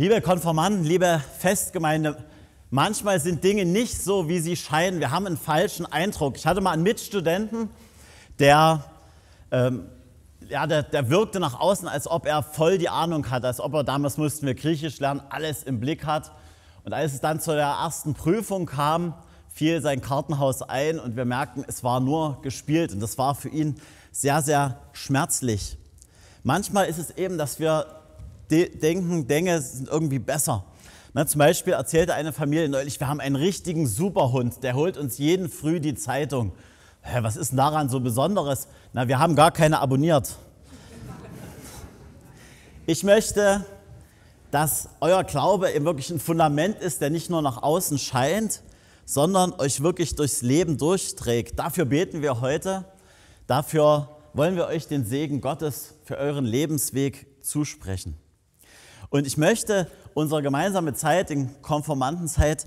Liebe Konformanten, liebe Festgemeinde, manchmal sind Dinge nicht so, wie sie scheinen. Wir haben einen falschen Eindruck. Ich hatte mal einen Mitstudenten, der, ähm, ja, der, der wirkte nach außen, als ob er voll die Ahnung hat, als ob er damals mussten wir Griechisch lernen, alles im Blick hat. Und als es dann zu der ersten Prüfung kam, fiel sein Kartenhaus ein und wir merkten, es war nur gespielt und das war für ihn sehr, sehr schmerzlich. Manchmal ist es eben, dass wir denken Dinge sind irgendwie besser. Na, ne, zum Beispiel erzählte eine Familie neulich, wir haben einen richtigen Superhund, der holt uns jeden Früh die Zeitung. Hä, was ist denn daran so Besonderes? Na, wir haben gar keine abonniert. Ich möchte, dass euer Glaube eben wirklich ein Fundament ist, der nicht nur nach außen scheint, sondern euch wirklich durchs Leben durchträgt. Dafür beten wir heute. Dafür wollen wir euch den Segen Gottes für euren Lebensweg zusprechen. Und ich möchte unserer gemeinsamen Zeit, den Konformantenzeit,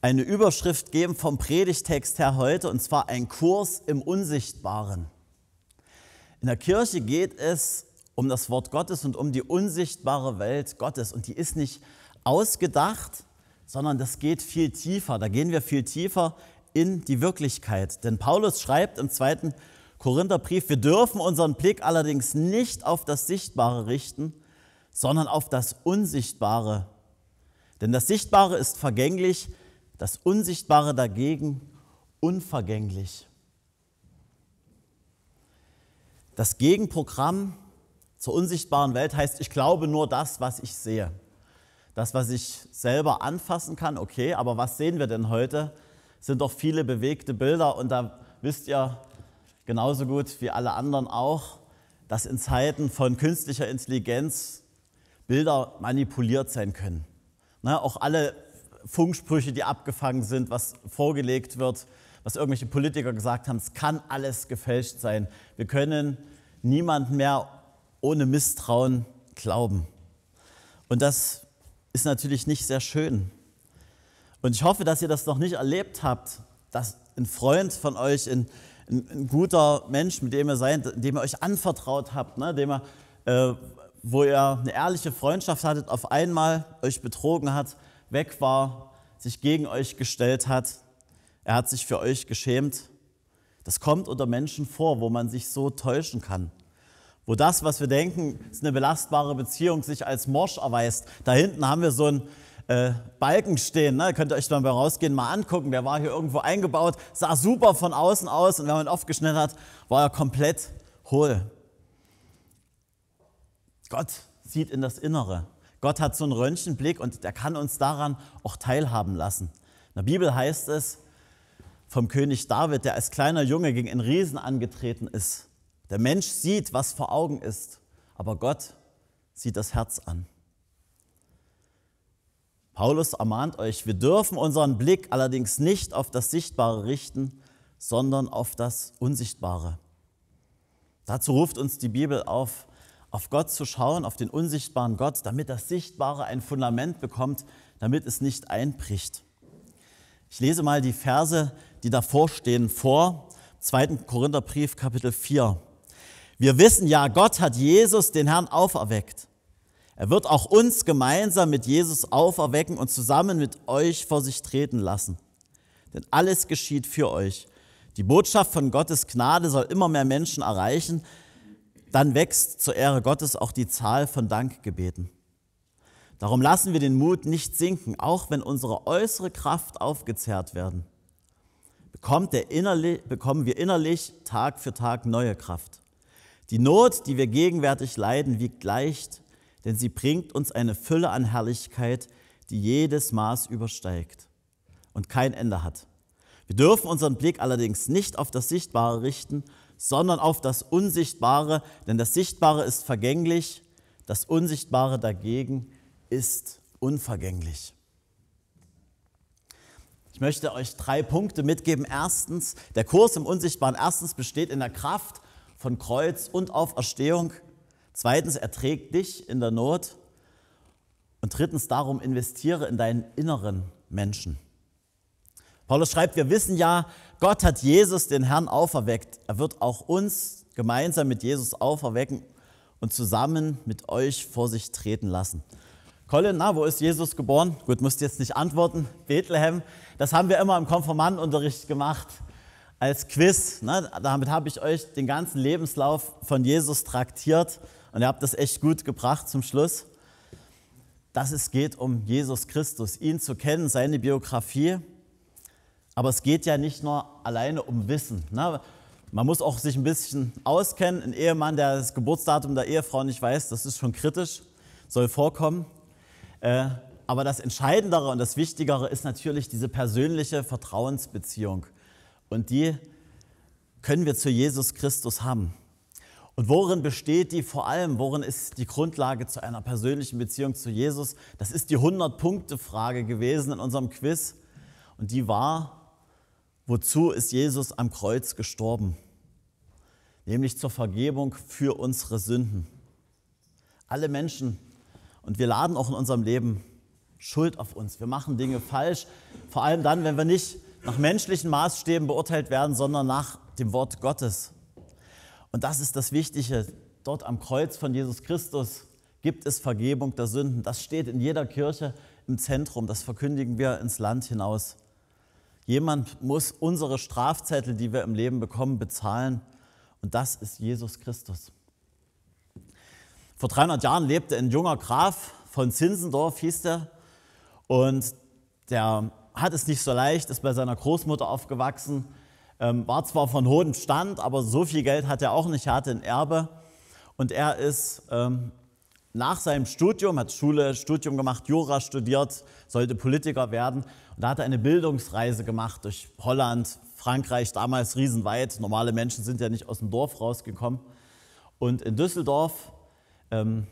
eine Überschrift geben vom Predigtext her heute, und zwar ein Kurs im Unsichtbaren. In der Kirche geht es um das Wort Gottes und um die unsichtbare Welt Gottes. Und die ist nicht ausgedacht, sondern das geht viel tiefer. Da gehen wir viel tiefer in die Wirklichkeit. Denn Paulus schreibt im zweiten Korintherbrief, wir dürfen unseren Blick allerdings nicht auf das Sichtbare richten, sondern auf das Unsichtbare. Denn das Sichtbare ist vergänglich, das Unsichtbare dagegen unvergänglich. Das Gegenprogramm zur unsichtbaren Welt heißt, ich glaube nur das, was ich sehe. Das, was ich selber anfassen kann, okay, aber was sehen wir denn heute? Sind doch viele bewegte Bilder und da wisst ihr genauso gut wie alle anderen auch, dass in Zeiten von künstlicher Intelligenz Bilder manipuliert sein können. Ne, auch alle Funksprüche, die abgefangen sind, was vorgelegt wird, was irgendwelche Politiker gesagt haben, es kann alles gefälscht sein. Wir können niemand mehr ohne Misstrauen glauben. Und das ist natürlich nicht sehr schön. Und ich hoffe, dass ihr das noch nicht erlebt habt, dass ein Freund von euch, ein, ein, ein guter Mensch, mit dem ihr seid, dem ihr euch anvertraut habt, ne, dem ihr äh, wo ihr eine ehrliche Freundschaft hattet, auf einmal euch betrogen hat, weg war, sich gegen euch gestellt hat. Er hat sich für euch geschämt. Das kommt unter Menschen vor, wo man sich so täuschen kann. Wo das, was wir denken, ist eine belastbare Beziehung, sich als morsch erweist. Da hinten haben wir so einen äh, Balken stehen. Ne? Könnt ihr euch dann bei rausgehen mal angucken. Der war hier irgendwo eingebaut, sah super von außen aus und wenn man ihn aufgeschnitten hat, war er komplett hohl. Gott sieht in das Innere. Gott hat so einen Röntgenblick und er kann uns daran auch teilhaben lassen. In der Bibel heißt es vom König David, der als kleiner Junge gegen einen Riesen angetreten ist. Der Mensch sieht, was vor Augen ist, aber Gott sieht das Herz an. Paulus ermahnt euch, wir dürfen unseren Blick allerdings nicht auf das Sichtbare richten, sondern auf das Unsichtbare. Dazu ruft uns die Bibel auf, auf Gott zu schauen, auf den unsichtbaren Gott, damit das Sichtbare ein Fundament bekommt, damit es nicht einbricht. Ich lese mal die Verse, die davor stehen, vor, 2. Korintherbrief, Kapitel 4. Wir wissen ja, Gott hat Jesus, den Herrn, auferweckt. Er wird auch uns gemeinsam mit Jesus auferwecken und zusammen mit euch vor sich treten lassen. Denn alles geschieht für euch. Die Botschaft von Gottes Gnade soll immer mehr Menschen erreichen, dann wächst zur Ehre Gottes auch die Zahl von Dankgebeten. Darum lassen wir den Mut nicht sinken, auch wenn unsere äußere Kraft aufgezehrt werden. Innerlich, bekommen wir innerlich Tag für Tag neue Kraft. Die Not, die wir gegenwärtig leiden, wiegt leicht, denn sie bringt uns eine Fülle an Herrlichkeit, die jedes Maß übersteigt und kein Ende hat. Wir dürfen unseren Blick allerdings nicht auf das Sichtbare richten, sondern auf das Unsichtbare, denn das Sichtbare ist vergänglich, das Unsichtbare dagegen ist unvergänglich. Ich möchte euch drei Punkte mitgeben. Erstens, der Kurs im Unsichtbaren erstens besteht in der Kraft von Kreuz und Auferstehung. Zweitens, erträg dich in der Not. Und drittens, darum investiere in deinen inneren Menschen. Paulus schreibt, wir wissen ja, Gott hat Jesus, den Herrn, auferweckt. Er wird auch uns gemeinsam mit Jesus auferwecken und zusammen mit euch vor sich treten lassen. Colin, na, wo ist Jesus geboren? Gut, musst jetzt nicht antworten. Bethlehem, das haben wir immer im Konformantenunterricht gemacht als Quiz. Ne? Damit habe ich euch den ganzen Lebenslauf von Jesus traktiert und ihr habt das echt gut gebracht zum Schluss. Dass es geht um Jesus Christus, ihn zu kennen, seine Biografie aber es geht ja nicht nur alleine um Wissen. Ne? Man muss auch sich ein bisschen auskennen. Ein Ehemann, der das Geburtsdatum der Ehefrau nicht weiß, das ist schon kritisch, soll vorkommen. Äh, aber das Entscheidendere und das Wichtigere ist natürlich diese persönliche Vertrauensbeziehung. Und die können wir zu Jesus Christus haben. Und worin besteht die vor allem? Worin ist die Grundlage zu einer persönlichen Beziehung zu Jesus? Das ist die 100-Punkte-Frage gewesen in unserem Quiz. Und die war, Wozu ist Jesus am Kreuz gestorben? Nämlich zur Vergebung für unsere Sünden. Alle Menschen, und wir laden auch in unserem Leben Schuld auf uns. Wir machen Dinge falsch, vor allem dann, wenn wir nicht nach menschlichen Maßstäben beurteilt werden, sondern nach dem Wort Gottes. Und das ist das Wichtige. Dort am Kreuz von Jesus Christus gibt es Vergebung der Sünden. Das steht in jeder Kirche im Zentrum. Das verkündigen wir ins Land hinaus. Jemand muss unsere Strafzettel, die wir im Leben bekommen, bezahlen. Und das ist Jesus Christus. Vor 300 Jahren lebte ein junger Graf von Zinsendorf, hieß der. Und der hat es nicht so leicht, ist bei seiner Großmutter aufgewachsen, ähm, war zwar von hohem Stand, aber so viel Geld hat er auch nicht. Er hatte ein Erbe und er ist ähm, nach seinem Studium, hat Schule, Studium gemacht, Jura studiert, sollte Politiker werden. Und da hat er eine Bildungsreise gemacht durch Holland, Frankreich, damals riesenweit. Normale Menschen sind ja nicht aus dem Dorf rausgekommen. Und in Düsseldorf ähm,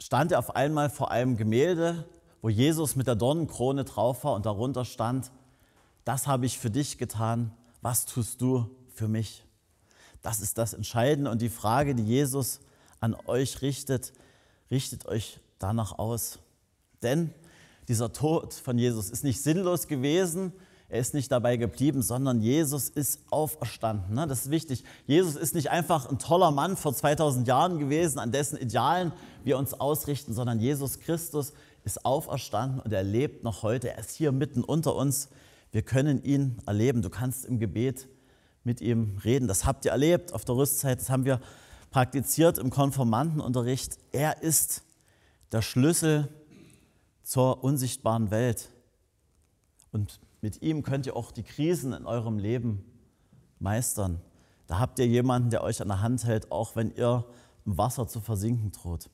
stand er auf einmal vor einem Gemälde, wo Jesus mit der Dornenkrone drauf war und darunter stand, das habe ich für dich getan, was tust du für mich? Das ist das Entscheidende und die Frage, die Jesus an euch richtet, richtet euch danach aus. Denn dieser Tod von Jesus ist nicht sinnlos gewesen, er ist nicht dabei geblieben, sondern Jesus ist auferstanden. Ne? Das ist wichtig. Jesus ist nicht einfach ein toller Mann vor 2000 Jahren gewesen, an dessen Idealen wir uns ausrichten, sondern Jesus Christus ist auferstanden und er lebt noch heute. Er ist hier mitten unter uns. Wir können ihn erleben. Du kannst im Gebet mit ihm reden. Das habt ihr erlebt auf der Rüstzeit. Das haben wir praktiziert im Konformantenunterricht, er ist der Schlüssel zur unsichtbaren Welt. Und mit ihm könnt ihr auch die Krisen in eurem Leben meistern. Da habt ihr jemanden, der euch an der Hand hält, auch wenn ihr im Wasser zu versinken droht.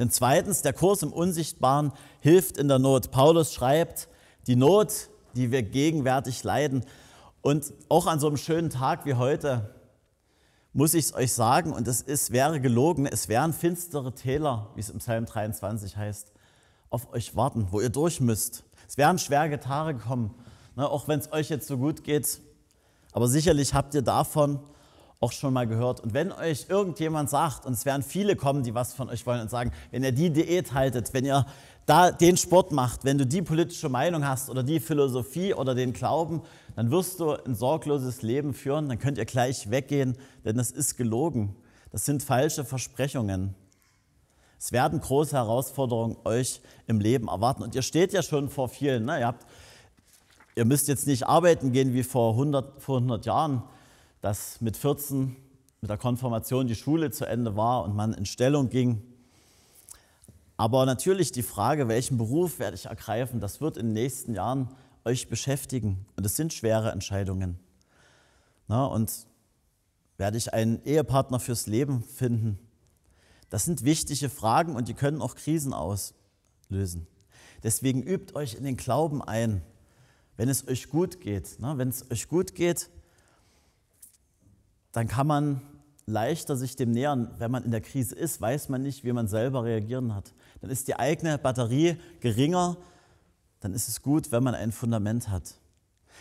Denn zweitens, der Kurs im Unsichtbaren hilft in der Not. Paulus schreibt, die Not, die wir gegenwärtig leiden, und auch an so einem schönen Tag wie heute, muss ich es euch sagen, und es ist, wäre gelogen, es wären finstere Täler, wie es im Psalm 23 heißt, auf euch warten, wo ihr durch müsst. Es wären schwere Tage kommen, ne, auch wenn es euch jetzt so gut geht. Aber sicherlich habt ihr davon auch schon mal gehört. Und wenn euch irgendjemand sagt, und es werden viele kommen, die was von euch wollen und sagen, wenn ihr die Diät haltet, wenn ihr da den Sport macht, wenn du die politische Meinung hast oder die Philosophie oder den Glauben, dann wirst du ein sorgloses Leben führen, dann könnt ihr gleich weggehen, denn das ist gelogen. Das sind falsche Versprechungen. Es werden große Herausforderungen euch im Leben erwarten. Und ihr steht ja schon vor vielen. Ne? Ihr, habt, ihr, müsst jetzt nicht arbeiten gehen wie vor 100, vor 100 Jahren, dass mit 14 mit der Konfirmation die Schule zu Ende war und man in Stellung ging. Aber natürlich die Frage, welchen Beruf werde ich ergreifen, das wird in den nächsten Jahren euch beschäftigen. Und es sind schwere Entscheidungen. Na, und werde ich einen Ehepartner fürs Leben finden? Das sind wichtige Fragen und die können auch Krisen auslösen. Deswegen übt euch in den Glauben ein, wenn es euch gut geht. Ne? Wenn es euch gut geht, dann kann man leichter sich dem nähern. Wenn man in der Krise ist, weiß man nicht, wie man selber reagieren hat. Dann ist die eigene Batterie geringer dann ist es gut, wenn man ein Fundament hat.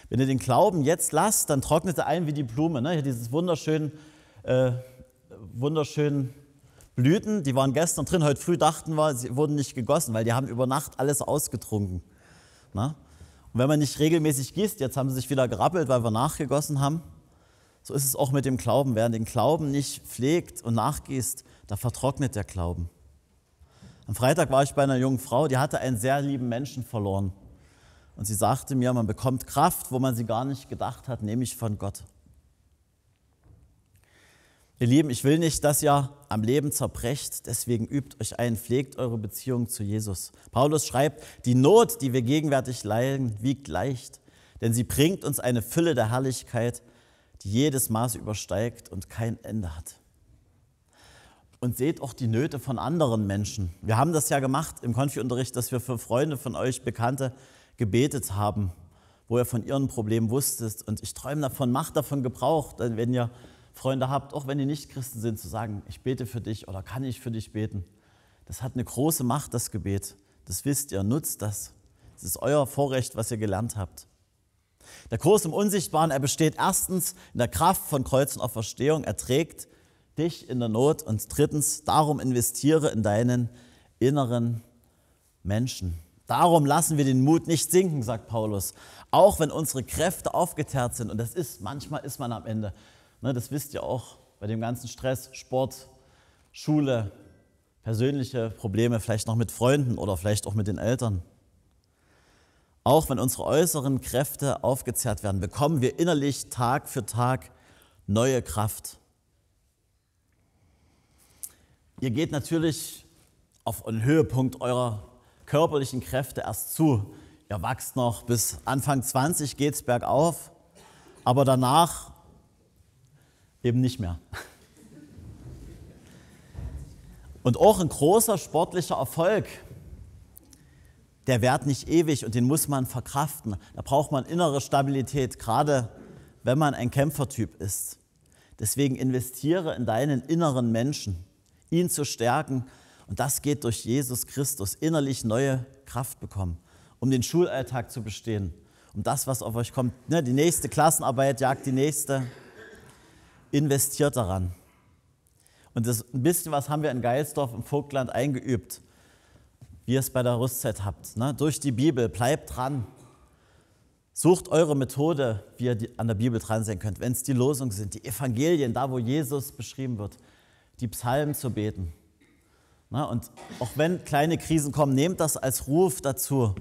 Wenn ihr den Glauben jetzt lasst, dann trocknet er ein wie die Blume. Ne? Hier dieses wunderschönen, äh, wunderschönen Blüten, die waren gestern drin, heute früh dachten wir, sie wurden nicht gegossen, weil die haben über Nacht alles ausgetrunken. Ne? Und wenn man nicht regelmäßig gießt, jetzt haben sie sich wieder gerappelt, weil wir nachgegossen haben. So ist es auch mit dem Glauben. Wer den Glauben nicht pflegt und nachgießt, da vertrocknet der Glauben. Am Freitag war ich bei einer jungen Frau, die hatte einen sehr lieben Menschen verloren. Und sie sagte mir, man bekommt Kraft, wo man sie gar nicht gedacht hat, nämlich von Gott. Ihr Lieben, ich will nicht, dass ihr am Leben zerbrecht, deswegen übt euch ein, pflegt eure Beziehung zu Jesus. Paulus schreibt, die Not, die wir gegenwärtig leiden, wiegt leicht, denn sie bringt uns eine Fülle der Herrlichkeit, die jedes Maß übersteigt und kein Ende hat und seht auch die Nöte von anderen Menschen. Wir haben das ja gemacht im Konfi-Unterricht, dass wir für Freunde von euch, Bekannte, gebetet haben, wo ihr von ihren Problemen wusstet. Und ich träume davon, macht davon Gebrauch, wenn ihr Freunde habt, auch wenn ihr nicht Christen sind, zu sagen, ich bete für dich oder kann ich für dich beten. Das hat eine große Macht, das Gebet. Das wisst ihr, nutzt das. Das ist euer Vorrecht, was ihr gelernt habt. Der Kurs im Unsichtbaren, er besteht erstens in der Kraft von Kreuz und Auferstehung. Er trägt dich in der Not und drittens, darum investiere in deinen inneren Menschen. Darum lassen wir den Mut nicht sinken, sagt Paulus. Auch wenn unsere Kräfte aufgeteert sind, und das ist, manchmal ist man am Ende, ne, das wisst ihr auch, bei dem ganzen Stress, Sport, Schule, persönliche Probleme, vielleicht noch mit Freunden oder vielleicht auch mit den Eltern. Auch wenn unsere äußeren Kräfte aufgezehrt werden, bekommen wir innerlich Tag für Tag neue Kraft. Ihr geht natürlich auf einen Höhepunkt eurer körperlichen Kräfte erst zu. Ihr wächst noch bis Anfang 20 geht es bergauf, aber danach eben nicht mehr. Und auch ein großer sportlicher Erfolg, der währt nicht ewig und den muss man verkraften. Da braucht man innere Stabilität, gerade wenn man ein Kämpfertyp ist. Deswegen investiere in deinen inneren Menschen ihn zu stärken. Und das geht durch Jesus Christus. Innerlich neue Kraft bekommen, um den Schulalltag zu bestehen, um das, was auf euch kommt. Ne, die nächste Klassenarbeit jagt die nächste. Investiert daran. Und das, ein bisschen was haben wir in Geilsdorf im Vogtland eingeübt, wie ihr es bei der Rüstzeit habt. Ne? Durch die Bibel, bleibt dran. Sucht eure Methode, wie ihr an der Bibel dran sein könnt. Wenn es die Losungen sind, die Evangelien, da wo Jesus beschrieben wird, die Psalmen zu beten. Na, und auch wenn kleine Krisen kommen, nehmt das als Ruf dazu,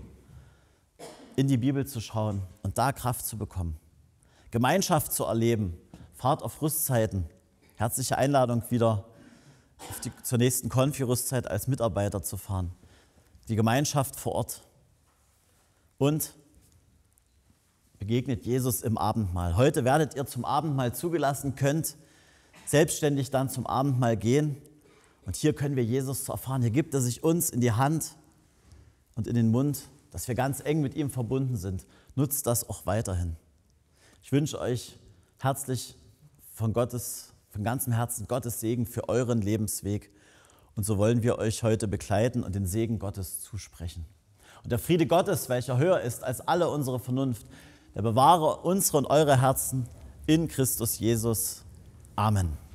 in die Bibel zu schauen und da Kraft zu bekommen. Gemeinschaft zu erleben, Fahrt auf Rüstzeiten. Herzliche Einladung wieder die, zur nächsten Konfi-Rüstzeit als Mitarbeiter zu fahren. Die Gemeinschaft vor Ort. Und begegnet Jesus im Abendmahl. Heute werdet ihr zum Abendmahl zugelassen, könnt selbstständig dann zum Abendmahl gehen. Und hier können wir Jesus erfahren. Hier gibt er sich uns in die Hand und in den Mund, dass wir ganz eng mit ihm verbunden sind. Nutzt das auch weiterhin. Ich wünsche euch herzlich von Gottes, von ganzem Herzen Gottes Segen für euren Lebensweg. Und so wollen wir euch heute begleiten und den Segen Gottes zusprechen. Und der Friede Gottes, welcher höher ist als alle unsere Vernunft, der bewahre unsere und eure Herzen in Christus Jesus. Amen.